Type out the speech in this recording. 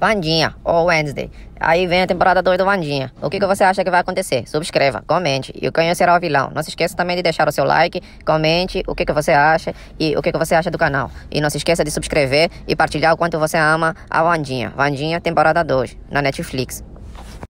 Vandinha, ou Wednesday. Aí vem a temporada 2 do Vandinha. O que, que você acha que vai acontecer? Subscreva, comente e o canhão será o vilão. Não se esqueça também de deixar o seu like, comente o que, que você acha e o que, que você acha do canal. E não se esqueça de subscrever e partilhar o quanto você ama a Vandinha. Vandinha, temporada 2, na Netflix.